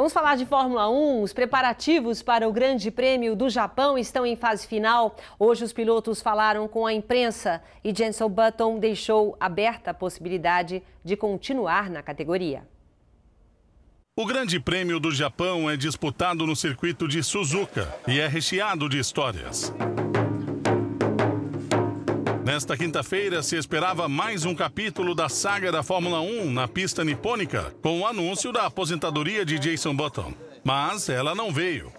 Vamos falar de Fórmula 1. Os preparativos para o Grande Prêmio do Japão estão em fase final. Hoje os pilotos falaram com a imprensa e Jenson Button deixou aberta a possibilidade de continuar na categoria. O Grande Prêmio do Japão é disputado no circuito de Suzuka e é recheado de histórias. Nesta quinta-feira se esperava mais um capítulo da saga da Fórmula 1 na pista nipônica, com o anúncio da aposentadoria de Jason Button. Mas ela não veio.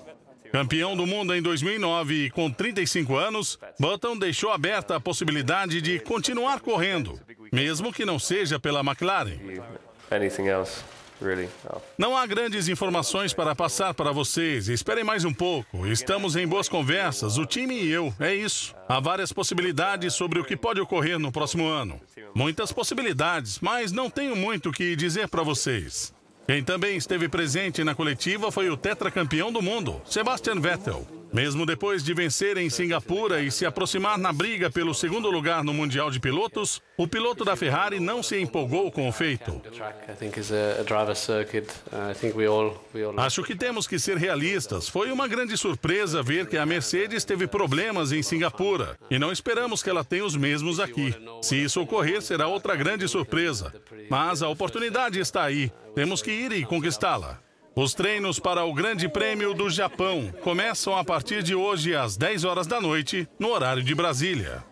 Campeão do mundo em 2009 e com 35 anos, Button deixou aberta a possibilidade de continuar correndo, mesmo que não seja pela McLaren. Oh. Não há grandes informações para passar para vocês. Esperem mais um pouco. Estamos em boas conversas, o time e eu. É isso. Há várias possibilidades sobre o que pode ocorrer no próximo ano. Muitas possibilidades, mas não tenho muito o que dizer para vocês. Quem também esteve presente na coletiva foi o tetracampeão do mundo, Sebastian Vettel. Mesmo depois de vencer em Singapura e se aproximar na briga pelo segundo lugar no Mundial de Pilotos, o piloto da Ferrari não se empolgou com o feito. Uh, Acho que temos que ser realistas. Foi uma grande surpresa ver que a Mercedes teve problemas em Singapura e não esperamos que ela tenha os mesmos aqui. Se isso ocorrer, será outra grande surpresa. Mas a oportunidade está aí. Temos que ir e conquistá-la. Os treinos para o Grande Prêmio do Japão começam a partir de hoje às 10 horas da noite, no horário de Brasília.